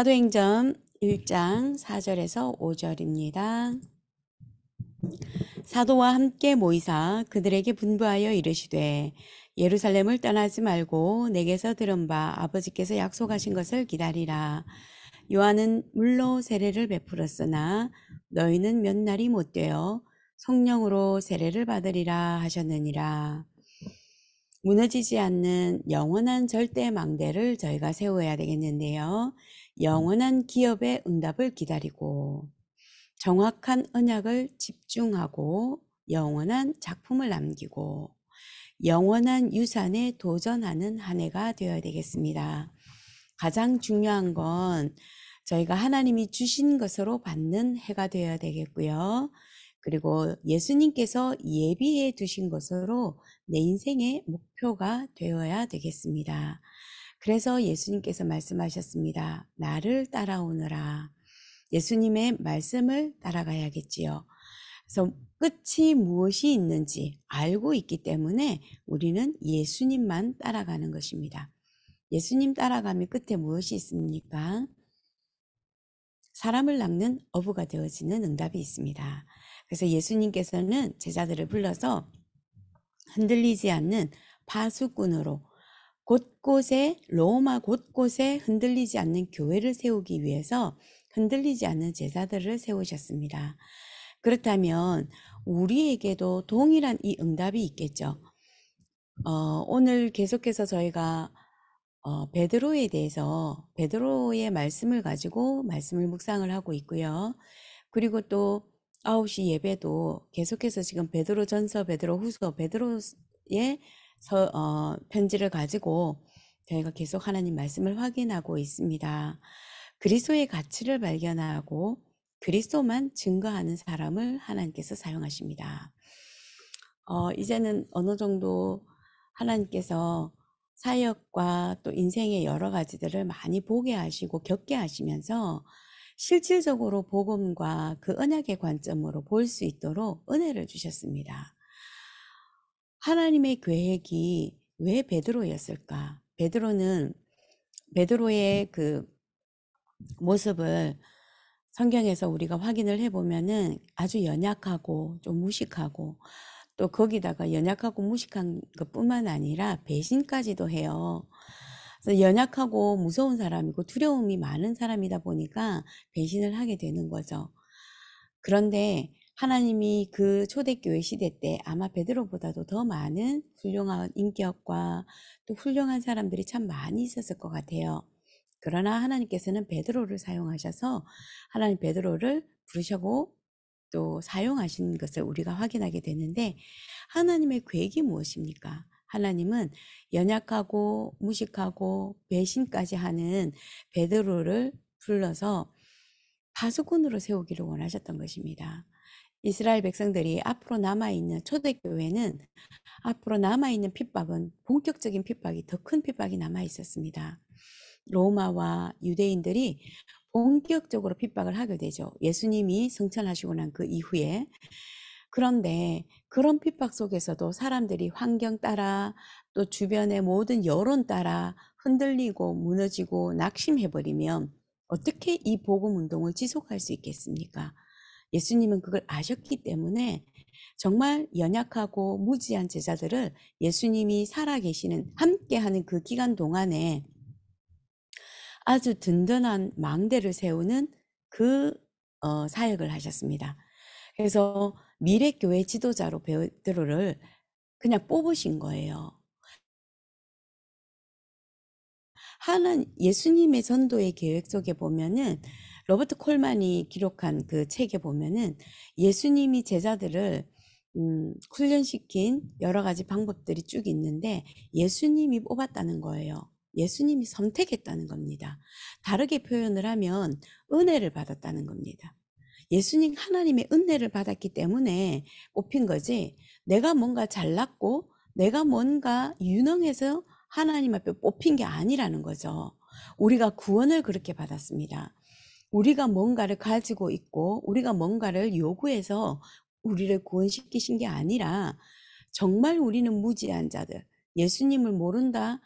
사도행전 1장 4절에서 5절입니다. 사도와 함께 모이사 그들에게 분부하여 이르시되 예루살렘을 떠나지 말고 내게서 들은 바 아버지께서 약속하신 것을 기다리라. 요한은 물로 세례를 베풀었으나 너희는 몇 날이 못 되어 성령으로 세례를 받으리라 하셨느니라. 무너지지 않는 영원한 절대 망대를 저희가 세워야 되겠는데요. 영원한 기업의 응답을 기다리고 정확한 언약을 집중하고 영원한 작품을 남기고 영원한 유산에 도전하는 한 해가 되어야 되겠습니다. 가장 중요한 건 저희가 하나님이 주신 것으로 받는 해가 되어야 되겠고요. 그리고 예수님께서 예비해 두신 것으로 내 인생의 목표가 되어야 되겠습니다. 그래서 예수님께서 말씀하셨습니다. 나를 따라오너라. 예수님의 말씀을 따라가야겠지요. 그래서 끝이 무엇이 있는지 알고 있기 때문에 우리는 예수님만 따라가는 것입니다. 예수님 따라가면 끝에 무엇이 있습니까? 사람을 낚는 어부가 되어지는 응답이 있습니다. 그래서 예수님께서는 제자들을 불러서 흔들리지 않는 파수꾼으로 곳곳에 로마 곳곳에 흔들리지 않는 교회를 세우기 위해서 흔들리지 않는 제자들을 세우셨습니다. 그렇다면 우리에게도 동일한 이 응답이 있겠죠. 어, 오늘 계속해서 저희가 어, 베드로에 대해서 베드로의 말씀을 가지고 말씀을 묵상을 하고 있고요. 그리고 또 아홉 시 예배도 계속해서 지금 베드로 전서, 베드로 후서, 베드로의 서, 어, 편지를 가지고 저희가 계속 하나님 말씀을 확인하고 있습니다. 그리스도의 가치를 발견하고 그리스도만 증거하는 사람을 하나님께서 사용하십니다. 어, 이제는 어느 정도 하나님께서 사역과 또 인생의 여러 가지들을 많이 보게 하시고 겪게 하시면서 실질적으로 복음과 그 언약의 관점으로 볼 수 있도록 은혜를 주셨습니다. 하나님의 계획이 왜 베드로였을까? 베드로는 베드로의 그 모습을 성경에서 우리가 확인을 해보면은 아주 연약하고 좀 무식하고 또 거기다가 연약하고 무식한 것 뿐만 아니라 배신까지도 해요. 그래서 연약하고 무서운 사람이고 두려움이 많은 사람이다 보니까 배신을 하게 되는 거죠. 그런데 하나님이 그 초대교회 시대 때 아마 베드로보다도 더 많은 훌륭한 인격과 또 훌륭한 사람들이 참 많이 있었을 것 같아요. 그러나 하나님께서는 베드로를 사용하셔서 하나님 베드로를 부르셔고 또 사용하신 것을 우리가 확인하게 되는데 하나님의 계획이 무엇입니까? 하나님은 연약하고 무식하고 배신까지 하는 베드로를 불러서 파수꾼으로 세우기를 원하셨던 것입니다. 이스라엘 백성들이 앞으로 남아있는 초대교회는 앞으로 남아있는 핍박은 본격적인 핍박이 더 큰 핍박이 남아있었습니다. 로마와 유대인들이 본격적으로 핍박을 하게 되죠. 예수님이 성천하시고 난 그 이후에. 그런데 그런 핍박 속에서도 사람들이 환경 따라 또 주변의 모든 여론 따라 흔들리고 무너지고 낙심해버리면 어떻게 이 복음 운동을 지속할 수 있겠습니까? 예수님은 그걸 아셨기 때문에 정말 연약하고 무지한 제자들을 예수님이 살아계시는 함께하는 그 기간 동안에 아주 든든한 망대를 세우는 그 어, 사역을 하셨습니다. 그래서 미래 교회 지도자로 베드로를 그냥 뽑으신 거예요. 하는 예수님의 전도의 계획 속에 보면은 로버트 콜만이 기록한 그 책에 보면은 예수님이 제자들을 음, 훈련시킨 여러 가지 방법들이 쭉 있는데 예수님이 뽑았다는 거예요. 예수님이 선택했다는 겁니다. 다르게 표현을 하면 은혜를 받았다는 겁니다. 예수님 하나님의 은혜를 받았기 때문에 뽑힌 거지 내가 뭔가 잘났고 내가 뭔가 유능해서 하나님 앞에 뽑힌 게 아니라는 거죠. 우리가 구원을 그렇게 받았습니다. 우리가 뭔가를 가지고 있고 우리가 뭔가를 요구해서 우리를 구원시키신 게 아니라 정말 우리는 무지한 자들, 예수님을 모른다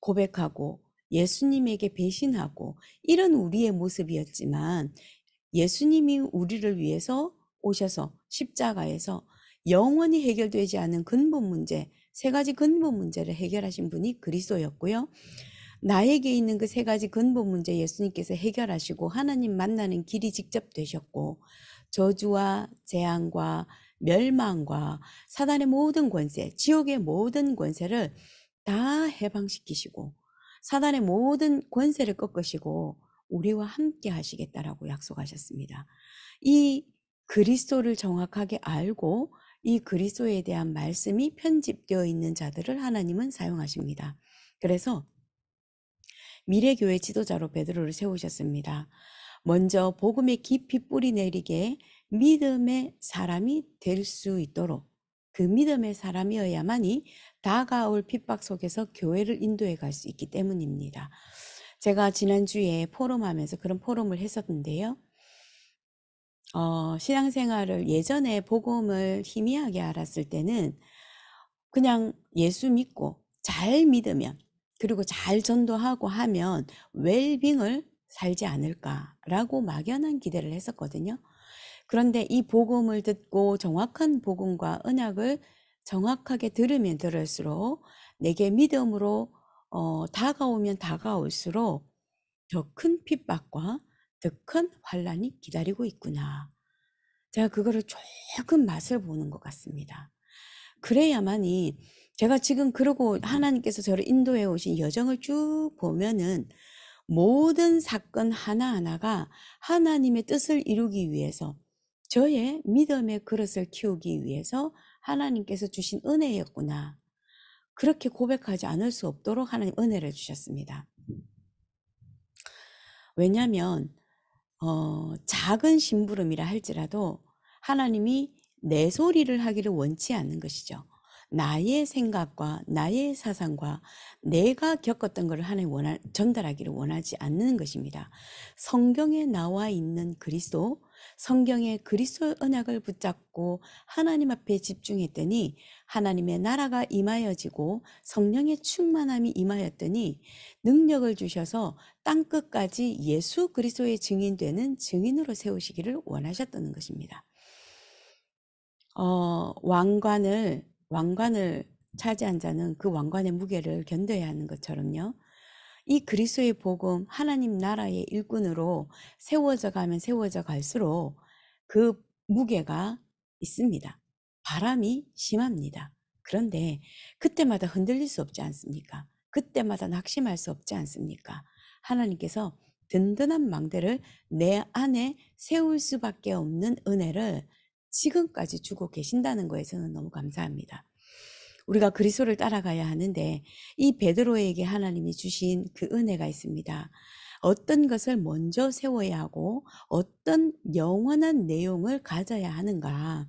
고백하고 예수님에게 배신하고 이런 우리의 모습이었지만 예수님이 우리를 위해서 오셔서 십자가에서 영원히 해결되지 않은 근본 문제, 세 가지 근본 문제를 해결하신 분이 그리스도였고요. 나에게 있는 그 세 가지 근본 문제 예수님께서 해결하시고 하나님 만나는 길이 직접 되셨고 저주와 재앙과 멸망과 사단의 모든 권세, 지옥의 모든 권세를 다 해방시키시고 사단의 모든 권세를 꺾으시고 우리와 함께 하시겠다라고 약속하셨습니다. 이 그리스도를 정확하게 알고 이 그리스도에 대한 말씀이 편집되어 있는 자들을 하나님은 사용하십니다. 그래서 미래교회 지도자로 베드로를 세우셨습니다. 먼저 복음에 깊이 뿌리 내리게 믿음의 사람이 될 수 있도록 그 믿음의 사람이어야만이 다가올 핍박 속에서 교회를 인도해 갈 수 있기 때문입니다. 제가 지난주에 포럼하면서 그런 포럼을 했었는데요. 어, 신앙생활을 예전에 복음을 희미하게 알았을 때는 그냥 예수 믿고 잘 믿으면 그리고 잘 전도하고 하면 웰빙을 살지 않을까라고 막연한 기대를 했었거든요. 그런데 이 복음을 듣고 정확한 복음과 은약을 정확하게 들으면 들을수록 내게 믿음으로 어, 다가오면 다가올수록 더 큰 핍박과 더 큰 환란이 기다리고 있구나. 제가 그거를 조금 맛을 보는 것 같습니다. 그래야만이 제가 지금 그러고 하나님께서 저를 인도해 오신 여정을 쭉 보면은 모든 사건 하나하나가 하나님의 뜻을 이루기 위해서 저의 믿음의 그릇을 키우기 위해서 하나님께서 주신 은혜였구나. 그렇게 고백하지 않을 수 없도록 하나님 은혜를 주셨습니다. 왜냐하면 어, 작은 심부름이라 할지라도 하나님이 내 소리를 하기를 원치 않는 것이죠. 나의 생각과 나의 사상과 내가 겪었던 것을 하나님 원하, 전달하기를 원하지 않는 것입니다. 성경에 나와 있는 그리스도, 성경의 그리스도 언약을 붙잡고 하나님 앞에 집중했더니 하나님의 나라가 임하여지고 성령의 충만함이 임하였더니 능력을 주셔서 땅 끝까지 예수 그리스도의 증인되는 증인으로 세우시기를 원하셨다는 것입니다. 어, 왕관을 왕관을 차지한 자는 그 왕관의 무게를 견뎌야 하는 것처럼요. 이 그리스의 복음 하나님 나라의 일꾼으로 세워져 가면 세워져 갈수록 그 무게가 있습니다. 바람이 심합니다. 그런데 그때마다 흔들릴 수 없지 않습니까? 그때마다 낙심할 수 없지 않습니까? 하나님께서 든든한 망대를 내 안에 세울 수밖에 없는 은혜를 지금까지 주고 계신다는 거에 저는 너무 감사합니다. 우리가 그리스도를 따라가야 하는데 이 베드로에게 하나님이 주신 그 은혜가 있습니다. 어떤 것을 먼저 세워야 하고 어떤 영원한 내용을 가져야 하는가.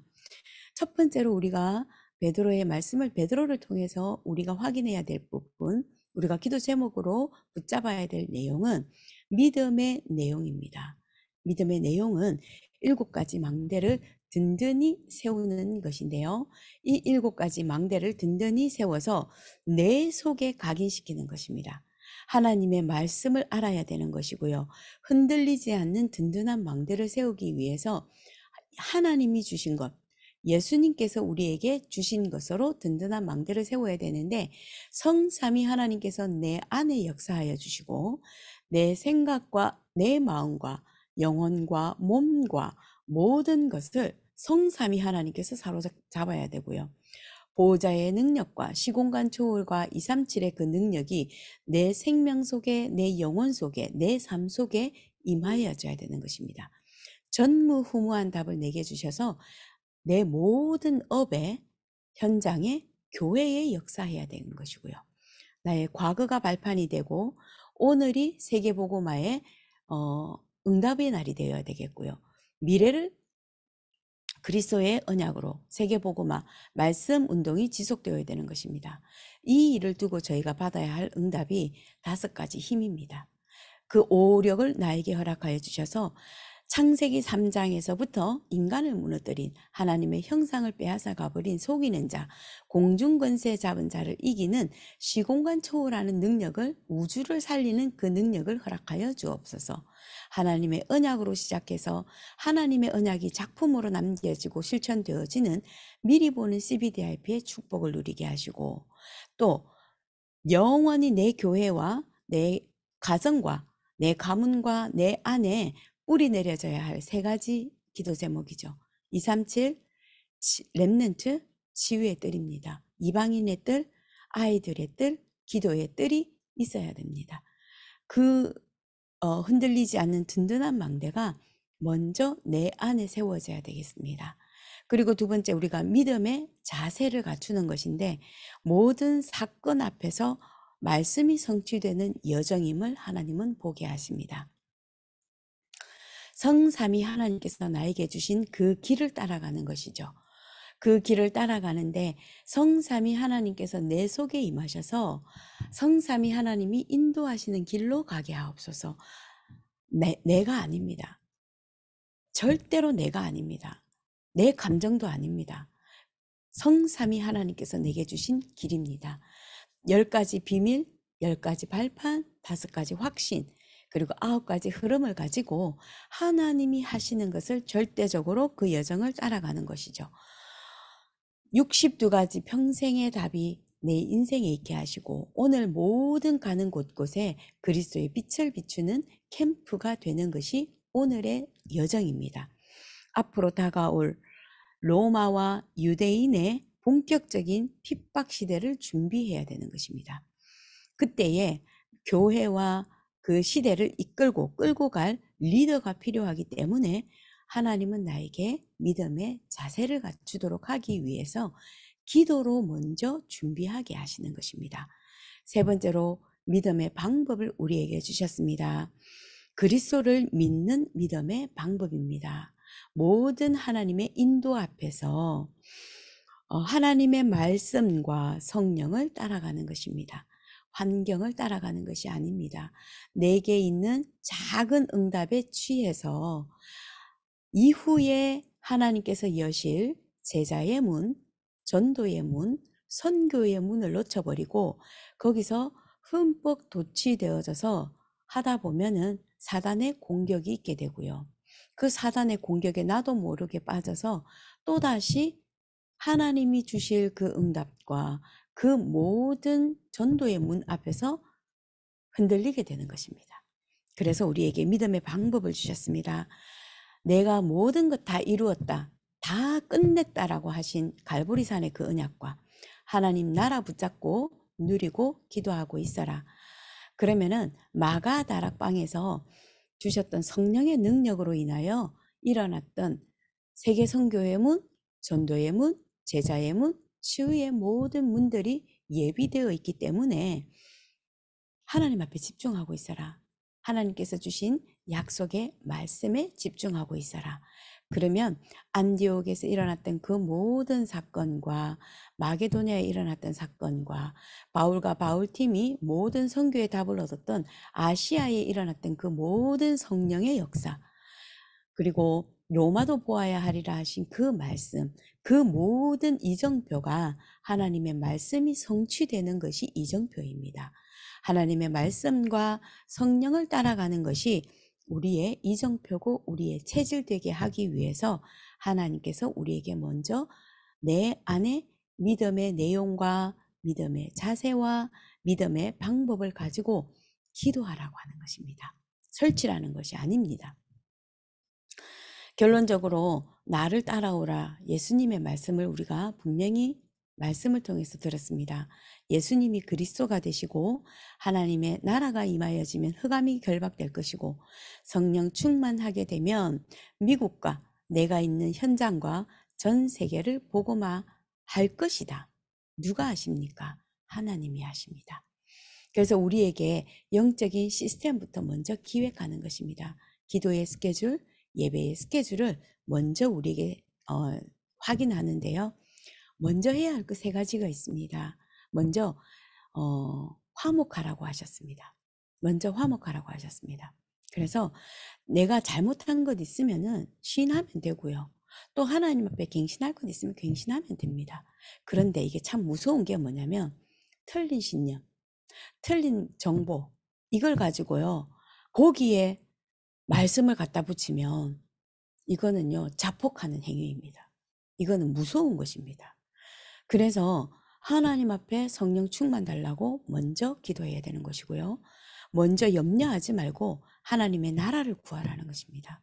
첫 번째로 우리가 베드로의 말씀을 베드로를 통해서 우리가 확인해야 될 부분, 우리가 기도 제목으로 붙잡아야 될 내용은 믿음의 내용입니다. 믿음의 내용은 일곱 가지 망대를 든든히 세우는 것인데요. 이 일곱 가지 망대를 든든히 세워서 내 속에 각인시키는 것입니다. 하나님의 말씀을 알아야 되는 것이고요. 흔들리지 않는 든든한 망대를 세우기 위해서 하나님이 주신 것, 예수님께서 우리에게 주신 것으로 든든한 망대를 세워야 되는데 성삼위 하나님께서 내 안에 역사하여 주시고 내 생각과 내 마음과 영혼과 몸과 모든 것을 성삼위 하나님께서 사로잡아야 되고요. 보호자의 능력과 시공간 초월과 237의 그 능력이 내 생명 속에, 내 영혼 속에, 내 삶 속에 임하여져야 되는 것입니다. 전무후무한 답을 내게 주셔서 내 모든 업의 현장에, 교회에 역사해야 되는 것이고요. 나의 과거가 발판이 되고 오늘이 세계보고마의 어, 응답의 날이 되어야 되겠고요. 미래를 그리스도의 언약으로 세계보고마 말씀 운동이 지속되어야 되는 것입니다. 이 일을 두고 저희가 받아야 할 응답이 다섯 가지 힘입니다. 그 오력을 나에게 허락하여 주셔서 창세기 3장에서부터 인간을 무너뜨린 하나님의 형상을 빼앗아 가버린 속이는 자, 공중권세 잡은 자를 이기는 시공간 초월하는 능력을 우주를 살리는 그 능력을 허락하여 주옵소서. 하나님의 언약으로 시작해서 하나님의 언약이 작품으로 남겨지고 실천되어지는 미리 보는 CBDIP의 축복을 누리게 하시고 또 영원히 내 교회와 내 가정과 내 가문과 내 안에 뿌리 내려져야 할 세 가지 기도 제목이죠. 237 렘넌트 지유의 뜰입니다. 이방인의 뜰, 아이들의 뜰, 기도의 뜰이 있어야 됩니다. 그 어, 흔들리지 않는 든든한 망대가 먼저 내 안에 세워져야 되겠습니다. 그리고 두 번째 우리가 믿음의 자세를 갖추는 것인데 모든 사건 앞에서 말씀이 성취되는 여정임을 하나님은 보게 하십니다. 성삼이 하나님께서 나에게 주신 그 길을 따라가는 것이죠. 그 길을 따라가는데 성삼이 하나님께서 내 속에 임하셔서 성삼이 하나님이 인도하시는 길로 가게 하옵소서. 내, 내가 아닙니다. 절대로 내가 아닙니다. 내 감정도 아닙니다. 성삼이 하나님께서 내게 주신 길입니다. 열 가지 비밀, 열 가지 발판, 다섯 가지 확신, 그리고 아홉 가지 흐름을 가지고 하나님이 하시는 것을 절대적으로 그 여정을 따라가는 것이죠. 62가지 평생의 답이 내 인생에 있게 하시고 오늘 모든 가는 곳곳에 그리스도의 빛을 비추는 캠프가 되는 것이 오늘의 여정입니다. 앞으로 다가올 로마와 유대인의 본격적인 핍박 시대를 준비해야 되는 것입니다. 그때에 교회와 그 시대를 이끌고 끌고 갈 리더가 필요하기 때문에 하나님은 나에게 믿음의 자세를 갖추도록 하기 위해서 기도로 먼저 준비하게 하시는 것입니다. 세 번째로 믿음의 방법을 우리에게 주셨습니다. 그리스도를 믿는 믿음의 방법입니다. 모든 하나님의 인도 앞에서 어, 하나님의 말씀과 성령을 따라가는 것입니다. 환경을 따라가는 것이 아닙니다. 내게 있는 작은 응답에 취해서 이후에 하나님께서 여실 제자의 문, 전도의 문, 선교의 문을 놓쳐버리고 거기서 흠뻑 도취되어져서 하다 보면은 사단의 공격이 있게 되고요. 그 사단의 공격에 나도 모르게 빠져서 또다시 하나님이 주실 그 응답과 그 모든 전도의 문 앞에서 흔들리게 되는 것입니다. 그래서 우리에게 믿음의 방법을 주셨습니다. 내가 모든 것 다 이루었다. 다 끝냈다라고 하신 갈보리산의 그 언약과 하나님 나라 붙잡고 누리고 기도하고 있어라. 그러면은 마가 다락방에서 주셨던 성령의 능력으로 인하여 일어났던 세계 선교의 문, 전도의 문, 제자의 문, 치유의 모든 문들이 예비되어 있기 때문에 하나님 앞에 집중하고 있어라. 하나님께서 주신 약속의 말씀에 집중하고 있어라. 그러면 안디옥에서 일어났던 그 모든 사건과 마게도니아에 일어났던 사건과 바울과 바울팀이 모든 성교의 답을 얻었던 아시아에 일어났던 그 모든 성령의 역사 그리고 로마도 보아야 하리라 하신 그 말씀, 그 모든 이정표가 하나님의 말씀이 성취되는 것이 이정표입니다. 하나님의 말씀과 성령을 따라가는 것이 우리의 이정표고 우리의 체질 되게 하기 위해서 하나님께서 우리에게 먼저 내 안에 믿음의 내용과 믿음의 자세와 믿음의 방법을 가지고 기도하라고 하는 것입니다. 설치라는 것이 아닙니다. 결론적으로 나를 따라오라 예수님의 말씀을 우리가 분명히 말씀을 통해서 들었습니다. 예수님이 그리스도가 되시고 하나님의 나라가 임하여지면 흑암이 결박될 것이고 성령 충만하게 되면 미국과 내가 있는 현장과 전 세계를 보고마 할 것이다. 누가 아십니까? 하나님이 아십니다. 그래서 우리에게 영적인 시스템부터 먼저 기획하는 것입니다. 기도의 스케줄, 예배의 스케줄을 먼저 우리에게 어, 확인하는데요. 먼저 해야 할 그 세 가지가 있습니다. 먼저 어, 화목하라고 하셨습니다. 먼저 화목하라고 하셨습니다. 그래서 내가 잘못한 것 있으면은 시하면 되고요. 또 하나님 앞에 갱신할 것 있으면 갱신하면 됩니다. 그런데 이게 참 무서운 게 뭐냐면 틀린 신념, 틀린 정보 이걸 가지고요. 거기에 말씀을 갖다 붙이면 이거는요, 자폭하는 행위입니다. 이거는 무서운 것입니다. 그래서 하나님 앞에 성령 충만 달라고 먼저 기도해야 되는 것이고요. 먼저 염려하지 말고 하나님의 나라를 구하라는 것입니다.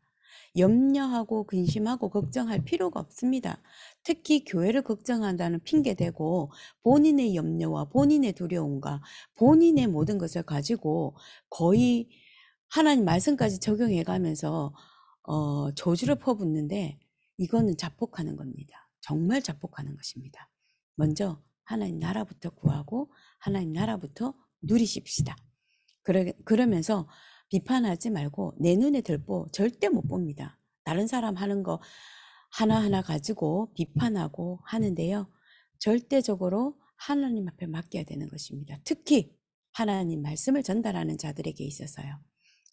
염려하고 근심하고 걱정할 필요가 없습니다. 특히 교회를 걱정한다는 핑계대고 본인의 염려와 본인의 두려움과 본인의 모든 것을 가지고 거의 하나님 음. 말씀까지 적용해 가면서 어, 저주를 음. 퍼붓는데 이거는 자폭하는 겁니다. 정말 자폭하는 것입니다. 먼저 하나님 나라부터 구하고 하나님 나라부터 누리십시다. 그러, 그러면서 비판하지 말고 내 눈에 들보 절대 못 봅니다. 다른 사람 하는 거 하나하나 가지고 비판하고 하는데요. 절대적으로 하나님 앞에 맡겨야 되는 것입니다. 특히 하나님 말씀을 전달하는 자들에게 있어서요.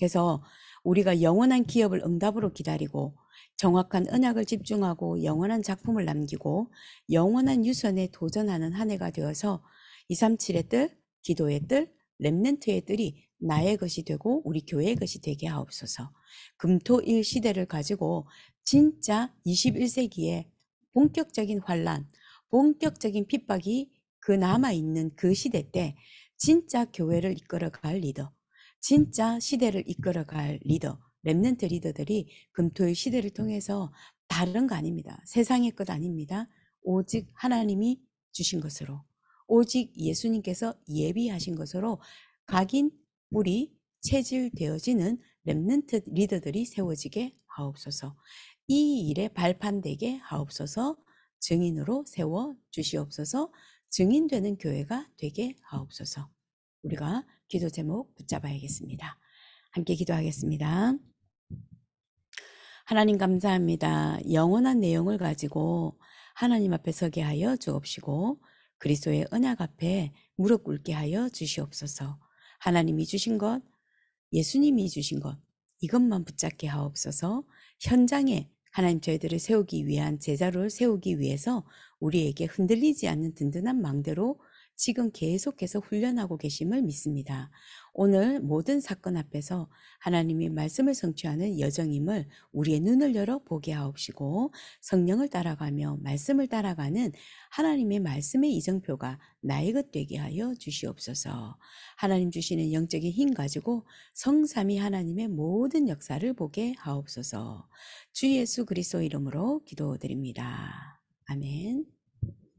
그래서 우리가 영원한 기업을 응답으로 기다리고 정확한 은약을 집중하고 영원한 작품을 남기고 영원한 유선에 도전하는 한 해가 되어서 237의 뜰, 기도의 뜰, 랩넨트의 뜰이 나의 것이 되고 우리 교회의 것이 되게 하옵소서. 금토일 시대를 가지고 진짜 21세기에 본격적인 환란, 본격적인 핍박이 그 남아있는 그 시대 때 진짜 교회를 이끌어갈 리더, 진짜 시대를 이끌어갈 리더, 랩넌트 리더들이 금토의 시대를 통해서 다른 거 아닙니다. 세상의 것 아닙니다. 오직 하나님이 주신 것으로, 오직 예수님께서 예비하신 것으로 각인 뿌리 체질되어지는 랩넌트 리더들이 세워지게 하옵소서. 이 일에 발판되게 하옵소서. 증인으로 세워 주시옵소서. 증인되는 교회가 되게 하옵소서. 우리가 기도 제목 붙잡아야겠습니다. 함께 기도하겠습니다. 하나님 감사합니다. 영원한 내용을 가지고 하나님 앞에 서게 하여 주옵시고 그리스도의 언약 앞에 무릎 꿇게 하여 주시옵소서. 하나님이 주신 것, 예수님이 주신 것 이것만 붙잡게 하옵소서. 현장에 하나님 저희들을 세우기 위한 제자를 세우기 위해서 우리에게 흔들리지 않는 든든한 망대로 지금 계속해서 훈련하고 계심을 믿습니다. 오늘 모든 사건 앞에서 하나님이 말씀을 성취하는 여정임을 우리의 눈을 열어 보게 하옵시고 성령을 따라가며 말씀을 따라가는 하나님의 말씀의 이정표가 나의 것 되게 하여 주시옵소서. 하나님 주시는 영적인 힘 가지고 성삼위 하나님의 모든 역사를 보게 하옵소서. 주 예수 그리스도 이름으로 기도드립니다. 아멘.